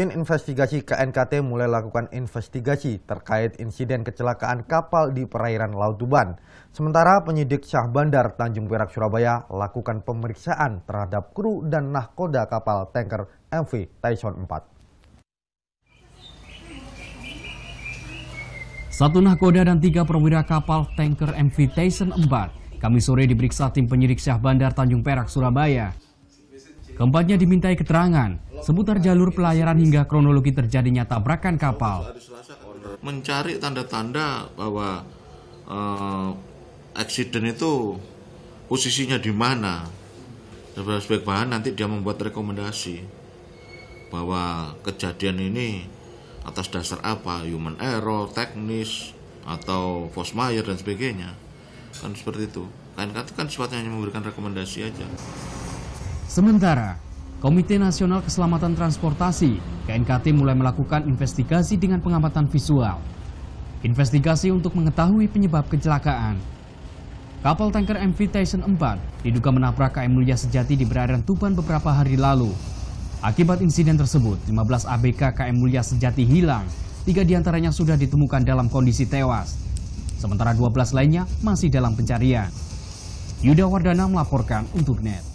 Tim investigasi KNKT mulai lakukan investigasi terkait insiden kecelakaan kapal di perairan Laut Tuban. Sementara penyidik Syah Bandar Tanjung Perak Surabaya lakukan pemeriksaan terhadap kru dan nahkoda kapal tanker MV Tyson 4. Satu nahkoda dan tiga perwira kapal tanker MV Tyson 4 kami sore diperiksa tim penyidik Syah Bandar Tanjung Perak Surabaya Keempatnya dimintai keterangan seputar jalur pelayaran hingga kronologi terjadinya tabrakan kapal. Mencari tanda-tanda bahwa uh, eksiden itu posisinya di mana. Sebagai bahan nanti dia membuat rekomendasi bahwa kejadian ini atas dasar apa, human error, teknis, atau force mayor dan sebagainya. Kan seperti itu. Kan itu kan, kan sifatnya hanya memberikan rekomendasi aja. Sementara, Komite Nasional Keselamatan Transportasi KNKT mulai melakukan investigasi dengan pengamatan visual. Investigasi untuk mengetahui penyebab kecelakaan. Kapal tanker MV Tyson 4 diduga menabrak KM Mulia Sejati di perairan Tuban beberapa hari lalu. Akibat insiden tersebut, 15 ABK KM Mulia Sejati hilang, tiga diantaranya sudah ditemukan dalam kondisi tewas. Sementara 12 lainnya masih dalam pencarian. Yuda Wardana melaporkan untuk NET.